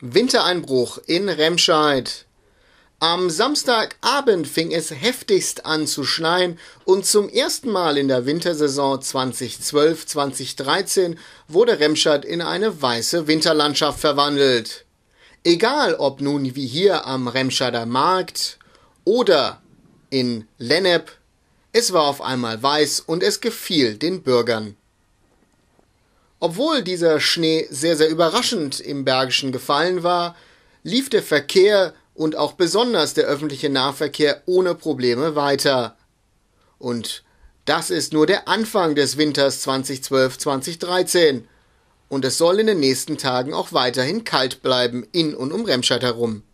Wintereinbruch in Remscheid. Am Samstagabend fing es heftigst an zu schneien und zum ersten Mal in der Wintersaison 2012-2013 wurde Remscheid in eine weiße Winterlandschaft verwandelt. Egal ob nun wie hier am Remscheider Markt oder in Lennep, es war auf einmal weiß und es gefiel den Bürgern. Obwohl dieser Schnee sehr, sehr überraschend im Bergischen gefallen war, lief der Verkehr und auch besonders der öffentliche Nahverkehr ohne Probleme weiter. Und das ist nur der Anfang des Winters 2012-2013. Und es soll in den nächsten Tagen auch weiterhin kalt bleiben in und um Remscheid herum.